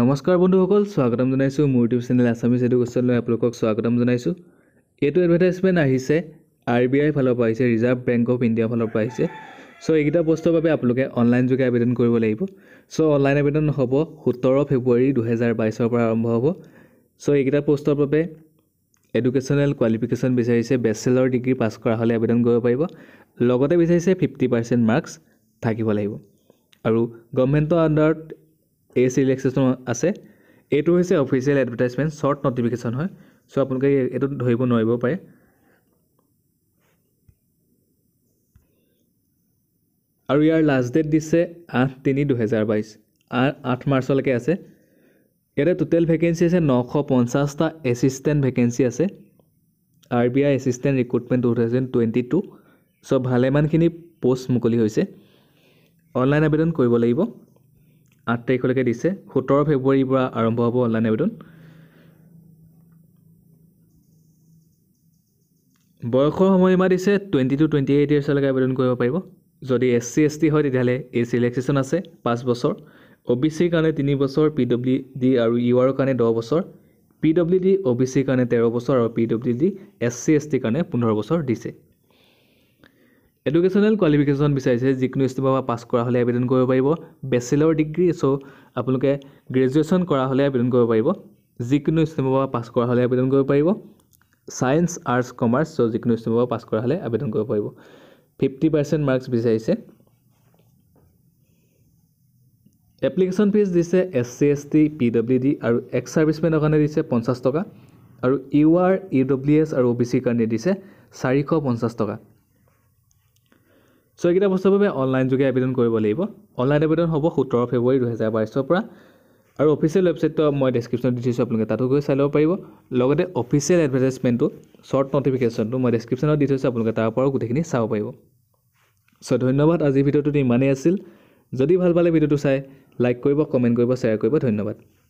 নমস্কাৰ বন্ধুসকল স্বাগতম জনাইছোঁ মোৰ ইউটিউব চেনেল আছামিছ লৈ আপোনালোকক স্বাগতম জনাইছোঁ এইটো এডভাৰটাইজমেণ্ট আহিছে আৰ বি আইৰ ফালৰ পৰা আহিছে ৰিজাৰ্ভ বেংক অফ ইণ্ডিয়াৰ ফালৰ পৰা আহিছে চ' এইকেইটা বস্তুৰ বাবে আপোনালোকে অনলাইন যোগে আবেদন কৰিব লাগিব চ' অনলাইন আবেদন হ'ব সোতৰ ফেব্ৰুৱাৰী দুহেজাৰ বাইছৰ পৰা আৰম্ভ হ'ব চ' এইকেইটা পষ্টৰ বাবে এডুকেশ্যনেল কোৱালিফিকেশ্যন বিচাৰিছে বেচেলৰ ডিগ্ৰী পাছ কৰা হ'লে আবেদন কৰিব পাৰিব লগতে বিচাৰিছে ফিফটি পাৰ্চেণ্ট মাৰ্কছ থাকিব লাগিব আৰু গভমেণ্টৰ আণ্ডাৰত এই চিলেকশ্যন আছে এইটো হৈছে অফিচিয়েল এডভাৰটাইজমেণ্ট শ্বৰ্ট নটিফিকেশ্যন হয় চ' আপোনালোকে এইটো ধৰিব নোৱাৰিব পাৰে আৰু ইয়াৰ লাষ্ট ডেট দিছে আঠ তিনি দুহেজাৰ বাইছ আঠ মাৰ্চলৈকে আছে ইয়াতে টোটেল ভেকেঞ্চি আছে নশ পঞ্চাছটা এচিষ্টেণ্ট ভেকেঞ্চি আছে R B I assistant recruitment two thousand twenty two so' ভালেমানখিনি পোষ্ট মুকলি হৈছে অনলাইন আবেদন কৰিব লাগিব আঠ তাৰিখলৈকে দিছে সোতৰ ফেব্ৰুৱাৰীৰ পৰা আৰম্ভ হ'ব অনলাইন আবেদন বয়সৰ সময়সীমা দিছে টুৱেণ্টি টু টুৱেণ্টি এইট ইয়াৰ্ছলৈকে আবেদন কৰিব পাৰিব যদি এছ চি এছ টি হয় তেতিয়াহ'লে এ চি ৰিলেক্সেশ্যন আছে পাঁচ বছৰ অ' বি চিৰ কাৰণে তিনি বছৰ পি ডব্লিউ ডি আৰু ইউ আৰৰ কাৰণে দহ বছৰ P W D O' B চিৰ কাৰণে তেৰ বছৰ আৰু P W D S C S টিৰ কাৰণে পোন্ধৰ বছৰ দিছে এডুকেশ্যনেল কোৱালিফিকেশ্যন বিচাৰিছে যিকোনো পৰা পাছ কৰা হ'লে আবেদন কৰিব পাৰিব বেচেলৰ ডিগ্ৰী চ' আপোনালোকে গ্ৰেজুৱেশ্যন কৰা হ'লে আবেদন কৰিব পাৰিব যিকোনো পৰা পাছ কৰা হ'লে আবেদন কৰিব পাৰিব ছায়েন্স আৰ্টছ কমাৰ্চ চ' যিকোনো পৰা পাছ কৰা হ'লে আবেদন কৰিব পাৰিব ফিফটি পাৰ্চেণ্ট মাৰ্কছ বিচাৰিছে এপ্লিকেশ্যন ফিজ দিছে S C S T P W D আৰু এক্স ছাৰ্ভিচমেণ্টৰ কাৰণে দিছে পঞ্চাছ টকা আৰু U R E W S আৰু অ' বি চিৰ কাৰণে দিছে চাৰিশ পঞ্চাছ টকা চ' এইকেইটা বস্তুৰ বাবে অনলাইন যোগে আবেদন কৰিব লাগিব অনলাইন আবেদন হ'ব সোতৰ ফেব্ৰুৱাৰী দুহেজাৰ বাইছৰ পৰা আৰু অফিচিয়েল ৱেবছাইটটো মই ডেছক্ৰিপশ্যনত দি থৈছোঁ আপোনালোকে তাতো গৈ চাই ল'ব পাৰিব লগতে অফিচিয়েল এডভাৰটাইজমেণ্টটো শ্বৰ্ট নটিফিকেশ্যনটো মই ডেছক্ৰিপশ্যনত দি থৈছোঁ আপোনালোকে তাৰ পৰাও গোটেইখিনি চাব পাৰিব চ' ধন্যবাদ আজিৰ ভিডিঅ'টো ইমানেই আছিল যদি ভাল পালে ভিডিঅ'টো চাই লাইক কৰিব কমেণ্ট কৰিব শ্বেয়াৰ কৰিব ধন্যবাদ